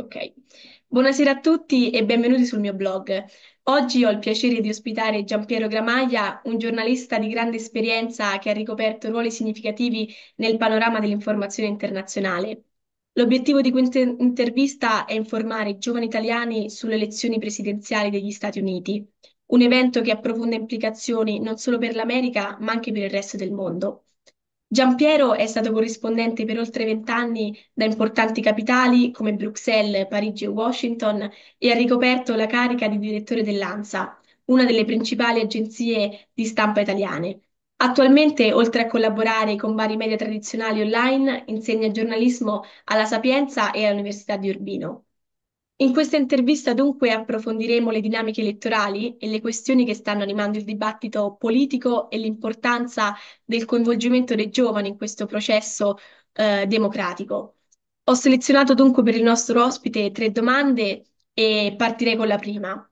Ok, buonasera a tutti e benvenuti sul mio blog. Oggi ho il piacere di ospitare Giampiero Gramaglia, un giornalista di grande esperienza che ha ricoperto ruoli significativi nel panorama dell'informazione internazionale. L'obiettivo di questa intervista è informare i giovani italiani sulle elezioni presidenziali degli Stati Uniti, un evento che ha profonde implicazioni non solo per l'America, ma anche per il resto del mondo. Giampiero è stato corrispondente per oltre vent'anni da importanti capitali come Bruxelles, Parigi e Washington e ha ricoperto la carica di direttore dell'ANSA, una delle principali agenzie di stampa italiane. Attualmente, oltre a collaborare con vari media tradizionali online, insegna giornalismo alla Sapienza e all'Università di Urbino. In questa intervista dunque approfondiremo le dinamiche elettorali e le questioni che stanno animando il dibattito politico e l'importanza del coinvolgimento dei giovani in questo processo eh, democratico. Ho selezionato dunque per il nostro ospite tre domande e partirei con la prima.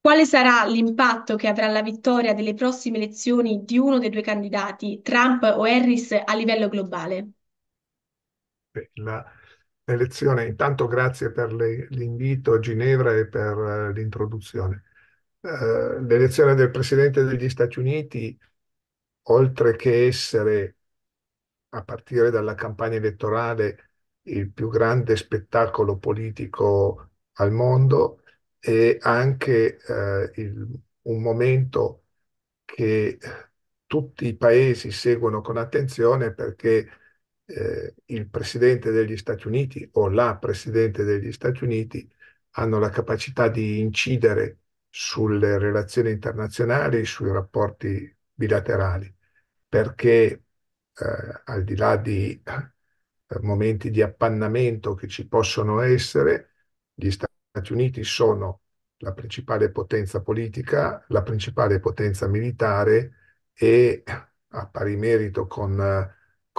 Quale sarà l'impatto che avrà la vittoria delle prossime elezioni di uno dei due candidati, Trump o Harris, a livello globale? La lezione. Intanto grazie per l'invito a Ginevra e per eh, l'introduzione. Eh, l'elezione del Presidente degli Stati Uniti, oltre che essere, a partire dalla campagna elettorale, il più grande spettacolo politico al mondo, è anche uh, il, un momento che tutti i paesi seguono con attenzione perché eh, il Presidente degli Stati Uniti o la Presidente degli Stati Uniti hanno la capacità di incidere sulle relazioni internazionali, sui rapporti bilaterali, perché eh, al di là di eh, momenti di appannamento che ci possono essere, gli Stati Uniti sono la principale potenza politica, la principale potenza militare e a pari merito con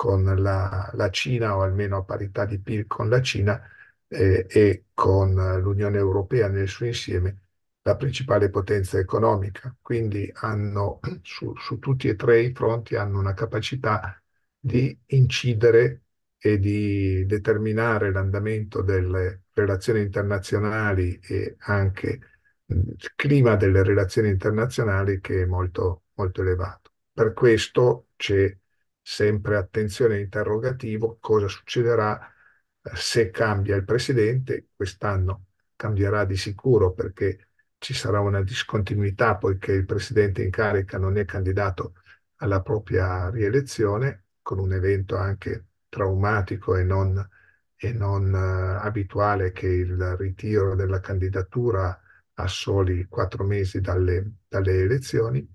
con la, la Cina o almeno a parità di PIL con la Cina eh, e con l'Unione Europea nel suo insieme la principale potenza economica. Quindi hanno su, su tutti e tre i fronti hanno una capacità di incidere e di determinare l'andamento delle relazioni internazionali e anche il clima delle relazioni internazionali che è molto, molto elevato. Per questo c'è sempre attenzione interrogativo, cosa succederà eh, se cambia il presidente, quest'anno cambierà di sicuro perché ci sarà una discontinuità poiché il presidente in carica non è candidato alla propria rielezione, con un evento anche traumatico e non, e non uh, abituale che il ritiro della candidatura a soli quattro mesi dalle, dalle elezioni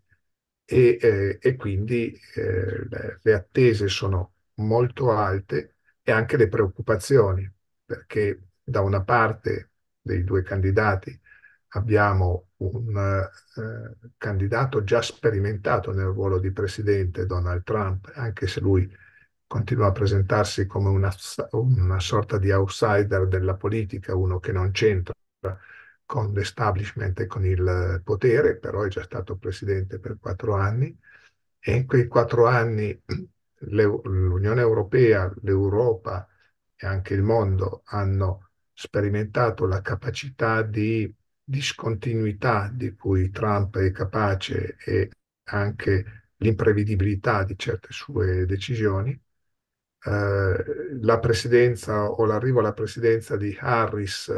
e, eh, e quindi eh, le, le attese sono molto alte e anche le preoccupazioni, perché da una parte dei due candidati abbiamo un eh, candidato già sperimentato nel ruolo di presidente, Donald Trump, anche se lui continua a presentarsi come una, una sorta di outsider della politica, uno che non c'entra con l'establishment e con il potere, però è già stato presidente per quattro anni e in quei quattro anni l'Unione Europea, l'Europa e anche il mondo hanno sperimentato la capacità di discontinuità di cui Trump è capace e anche l'imprevedibilità di certe sue decisioni. Eh, la presidenza o l'arrivo alla presidenza di Harris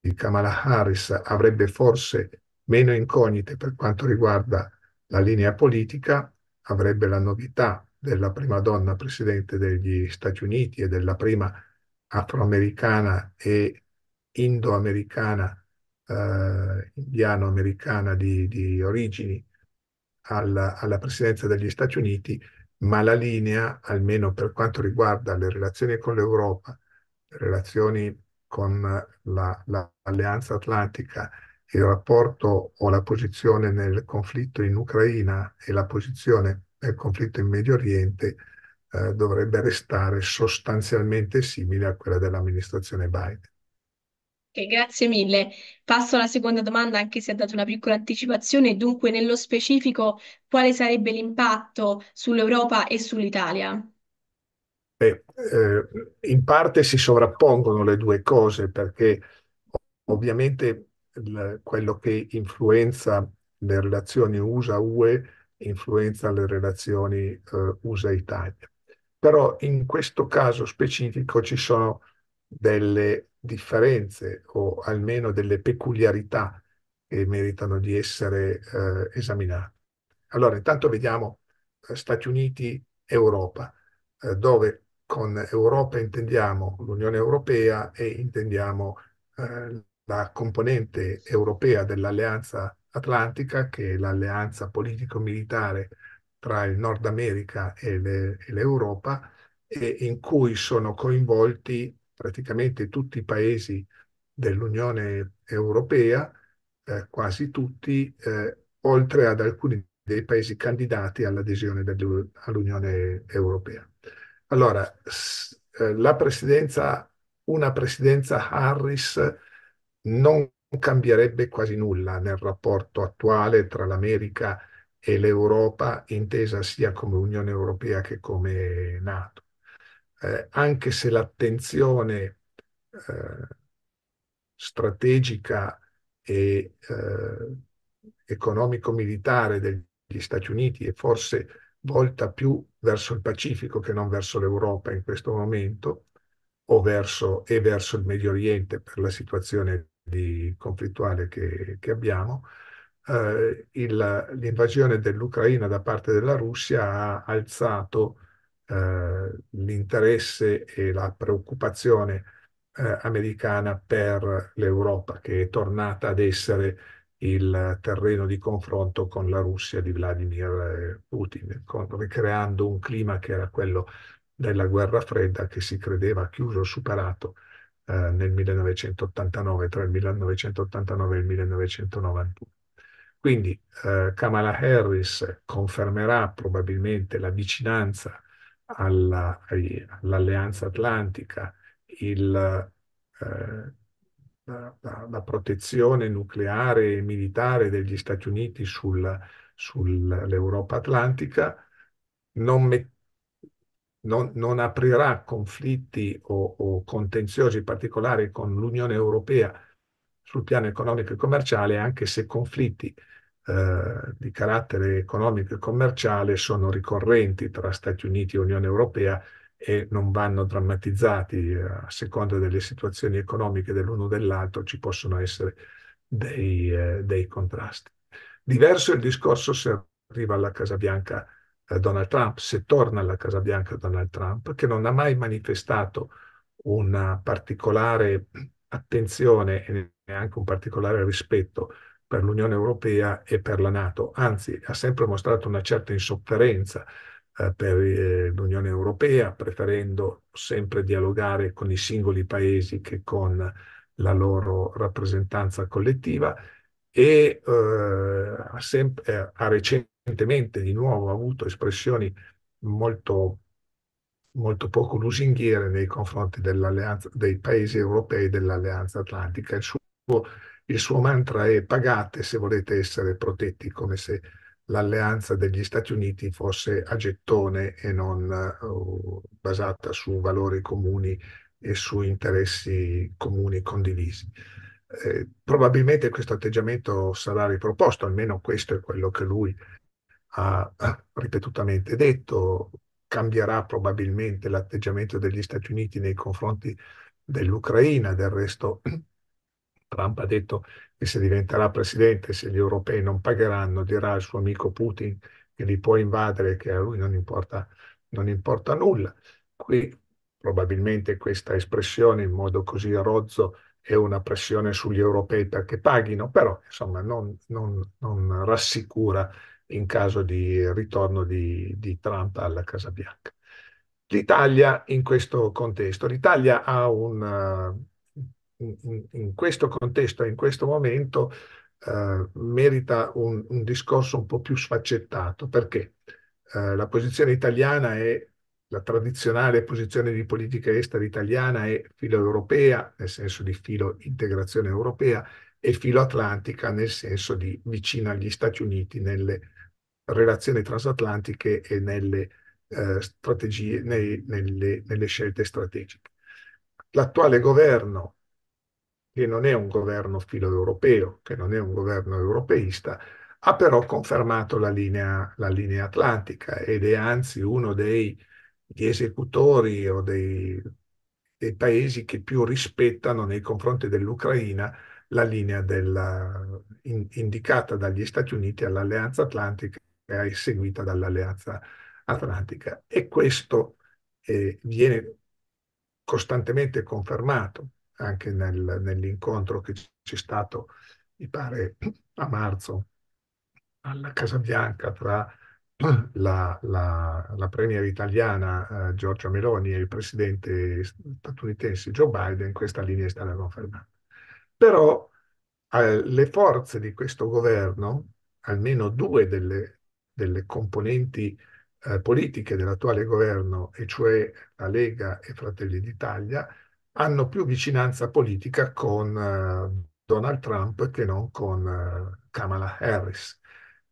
di Kamala Harris avrebbe forse meno incognite per quanto riguarda la linea politica, avrebbe la novità della prima donna presidente degli Stati Uniti e della prima afroamericana e indoamericana, eh, indiano-americana di, di origini alla, alla presidenza degli Stati Uniti, ma la linea, almeno per quanto riguarda le relazioni con l'Europa, le relazioni con l'Alleanza la, Atlantica il rapporto o la posizione nel conflitto in Ucraina e la posizione nel conflitto in Medio Oriente eh, dovrebbe restare sostanzialmente simile a quella dell'amministrazione Biden. Okay, grazie mille. Passo alla seconda domanda, anche se ha dato una piccola anticipazione. Dunque, nello specifico, quale sarebbe l'impatto sull'Europa e sull'Italia? Beh, eh, in parte si sovrappongono le due cose perché ovviamente il, quello che influenza le relazioni USA-UE influenza le relazioni eh, USA-Italia. Però in questo caso specifico ci sono delle differenze o almeno delle peculiarità che meritano di essere eh, esaminate. Allora, intanto vediamo eh, Stati Uniti-Europa, eh, dove con Europa intendiamo l'Unione Europea e intendiamo eh, la componente europea dell'Alleanza Atlantica, che è l'alleanza politico-militare tra il Nord America e, le, e l'Europa, e in cui sono coinvolti praticamente tutti i paesi dell'Unione Europea, eh, quasi tutti, eh, oltre ad alcuni dei paesi candidati all'adesione all'Unione Europea. Allora, eh, la presidenza, una presidenza Harris non cambierebbe quasi nulla nel rapporto attuale tra l'America e l'Europa, intesa sia come Unione Europea che come Nato. Eh, anche se l'attenzione eh, strategica e eh, economico-militare degli Stati Uniti e forse volta più verso il Pacifico che non verso l'Europa in questo momento o verso, e verso il Medio Oriente per la situazione di, conflittuale che, che abbiamo, eh, il, l'invasione dell'Ucraina da parte della Russia ha alzato eh, l'interesse e la preoccupazione eh, americana per l'Europa, che è tornata ad essere il terreno di confronto con la Russia di Vladimir eh, Putin, con, ricreando un clima che era quello della guerra fredda che si credeva chiuso, superato eh, nel 1989, tra il 1989 e il 1991. Quindi eh, Kamala Harris confermerà probabilmente la vicinanza all'alleanza alla, atlantica, il, eh, da, da, da protezione nucleare e militare degli Stati Uniti sulla, sull'Europa atlantica, non, met, non, non, aprirà conflitti o, o contenziosi particolari con l'Unione Europea sul piano economico e commerciale, anche se conflitti eh, di carattere economico e commerciale sono ricorrenti tra Stati Uniti e Unione Europea e non vanno drammatizzati eh, a seconda delle situazioni economiche dell'uno o dell'altro, ci possono essere dei, eh, dei, contrasti. Diverso il discorso se arriva alla Casa Bianca eh, Donald Trump, se torna alla Casa Bianca Donald Trump, che non ha mai manifestato una particolare attenzione e neanche un particolare rispetto per l'Unione Europea e per la Nato, anzi ha sempre mostrato una certa insofferenza eh, per eh, l'Unione Europea, preferendo sempre dialogare con i singoli paesi che con la loro rappresentanza collettiva e eh, ha, sempre, ha recentemente di nuovo avuto espressioni molto molto poco lusinghiere nei confronti dei paesi europei dell'Alleanza Atlantica. Il suo, il suo mantra è pagate se volete essere protetti, come se l'alleanza degli Stati Uniti fosse a gettone e non uh, basata su valori comuni e su interessi comuni condivisi. Eh, probabilmente questo atteggiamento sarà riproposto, almeno questo è quello che lui ha, ha ripetutamente detto, cambierà probabilmente l'atteggiamento degli Stati Uniti nei confronti dell'Ucraina, del resto Trump ha detto che se diventerà presidente, se gli europei non pagheranno, dirà al suo amico Putin che li può invadere, che a lui non importa, non importa nulla. Qui probabilmente questa espressione in modo così rozzo è una pressione sugli europei perché paghino, però insomma non, non, non rassicura in caso di ritorno di, di Trump alla Casa Bianca. L'Italia in questo contesto, l'Italia ha un in, in questo contesto e in questo momento eh, merita un, un, discorso un po' più sfaccettato, perché eh, la posizione italiana è la tradizionale posizione di politica estera italiana è filo europea, nel senso di filo integrazione europea, e filo atlantica, nel senso di vicino agli Stati Uniti nelle relazioni transatlantiche e nelle, eh, strategie, nei, nelle, nelle scelte strategiche. L'attuale governo che non è un governo filo-europeo, che non è un governo europeista, ha però confermato la linea, la linea atlantica ed è anzi uno dei esecutori o dei, dei paesi che più rispettano nei confronti dell'Ucraina la linea della, in, indicata dagli Stati Uniti all'Alleanza Atlantica e seguita dall'Alleanza Atlantica. E questo eh, viene costantemente confermato anche nel, nell'incontro che c'è stato, mi pare, a marzo alla Casa Bianca tra la, la, la premier italiana eh, Giorgia Meloni e il presidente statunitense Joe Biden, questa linea è stata confermata. Però eh, le forze di questo governo, almeno due delle, delle componenti eh, politiche dell'attuale governo, e cioè la Lega e Fratelli d'Italia, hanno più vicinanza politica con eh, Donald Trump che non con eh, Kamala Harris.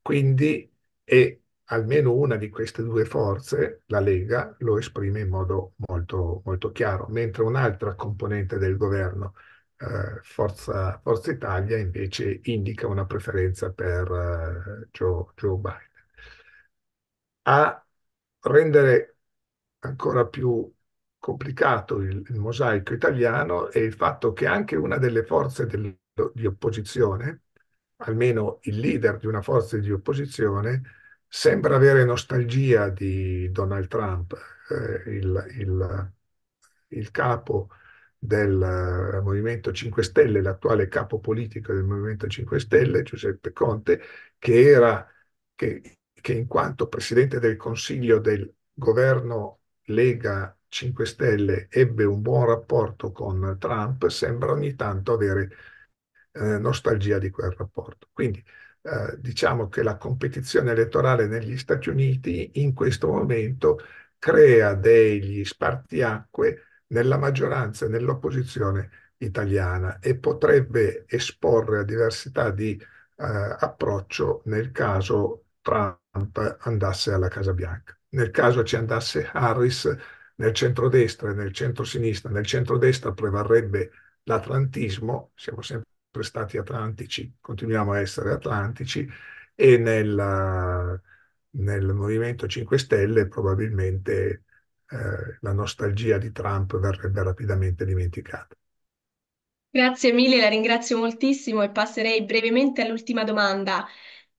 Quindi è almeno una di queste due forze, la Lega, lo esprime in modo molto, molto chiaro, mentre un'altra componente del governo, eh, Forza, Forza, Italia, invece indica una preferenza per eh, Joe, Joe, Biden. A rendere ancora più complicato il, il, mosaico italiano è il fatto che anche una delle forze del, di opposizione, almeno il leader di una forza di opposizione, sembra avere nostalgia di Donald Trump, eh, il, il, il, capo del eh, Movimento 5 Stelle, l'attuale capo politico del Movimento 5 Stelle, Giuseppe Conte, che era, che, che in quanto presidente del Consiglio del governo Lega 5 Stelle ebbe un buon rapporto con Trump, sembra ogni tanto avere eh, nostalgia di quel rapporto. Quindi eh, diciamo che la competizione elettorale negli Stati Uniti in questo momento crea degli spartiacque nella maggioranza e nell'opposizione italiana e potrebbe esporre a diversità di eh, approccio nel caso Trump andasse alla Casa Bianca. Nel caso ci andasse Harris, nel centrodestra e nel centrosinistra, nel centrodestra prevarrebbe l'atlantismo, siamo sempre stati atlantici, continuiamo a essere atlantici, e nella, nel Movimento 5 Stelle probabilmente eh, la nostalgia di Trump verrebbe rapidamente dimenticata. Grazie mille, la ringrazio moltissimo e passerei brevemente all'ultima domanda.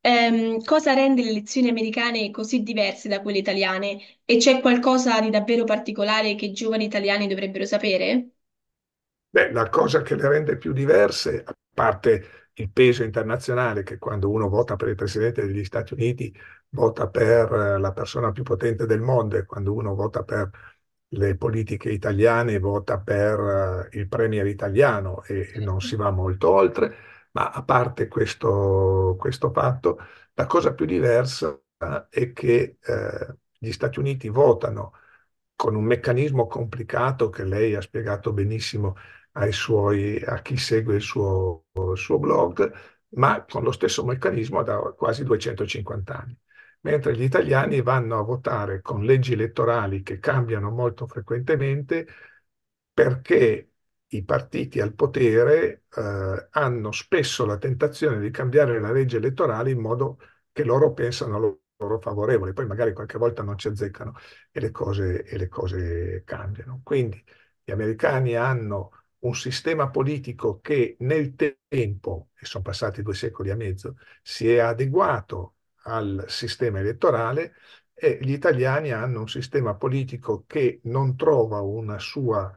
Ehm, cosa rende le lezioni americane così diverse da quelle italiane? E c'è qualcosa di davvero particolare che i giovani italiani dovrebbero sapere? Beh, la cosa che le rende più diverse, a parte il peso internazionale, che quando uno vota per il presidente degli Stati Uniti vota per eh, la persona più potente del mondo e quando uno vota per le politiche italiane vota per eh, il premier italiano e non si va molto oltre. Ma a parte questo, questo fatto, la cosa più diversa è che eh, gli Stati Uniti votano con un meccanismo complicato che lei ha spiegato benissimo suoi, a chi segue il suo, il suo, blog, ma con lo stesso meccanismo da quasi 250 anni. Mentre gli italiani vanno a votare con leggi elettorali che cambiano molto frequentemente perché i partiti al potere eh, hanno spesso la tentazione di cambiare la legge elettorale in modo che loro pensano loro favorevole, poi magari qualche volta non ci azzeccano e le cose, e le cose cambiano. Quindi gli americani hanno un sistema politico che nel tempo, e sono passati due secoli e mezzo, si è adeguato al sistema elettorale e gli italiani hanno un sistema politico che non trova una sua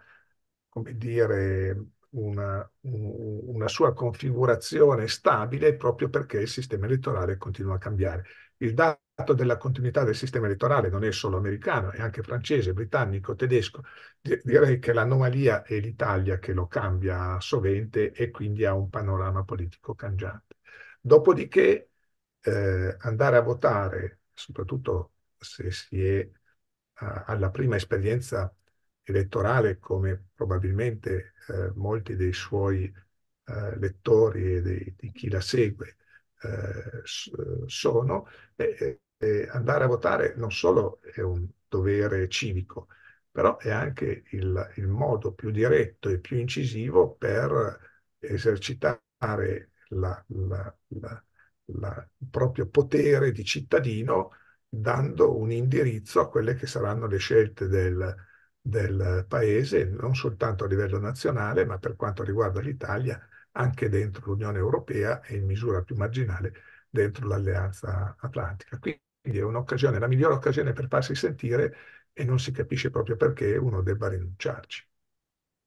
come dire, una, una, sua configurazione stabile proprio perché il sistema elettorale continua a cambiare. Il dato della continuità del sistema elettorale non è solo americano, è anche francese, britannico, tedesco. Direi che l'anomalia è l'Italia che lo cambia sovente e quindi ha un panorama politico cangiante. Dopodiché eh, andare a votare, soprattutto se si è alla prima esperienza elettorale, come probabilmente eh, molti dei suoi eh, lettori e dei, di chi la segue eh, eh, sono, andare a votare non solo è un dovere civico, però è anche il, il modo più diretto e più incisivo per esercitare la, la, la, il proprio potere di cittadino dando un indirizzo a quelle che saranno le scelte del, del Paese, non soltanto a livello nazionale, ma per quanto riguarda l'Italia, anche dentro l'Unione Europea e in misura più marginale dentro l'Alleanza Atlantica. Quindi è un'occasione, la migliore occasione per farsi sentire e non si capisce proprio perché uno debba rinunciarci.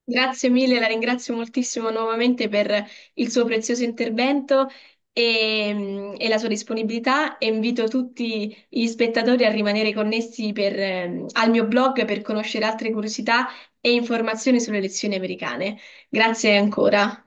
Grazie mille, la ringrazio moltissimo nuovamente per il suo prezioso intervento e, ehm, e, la sua disponibilità e invito tutti gli spettatori a rimanere connessi per, eh, al mio blog per conoscere altre curiosità e informazioni sulle elezioni americane. Grazie ancora.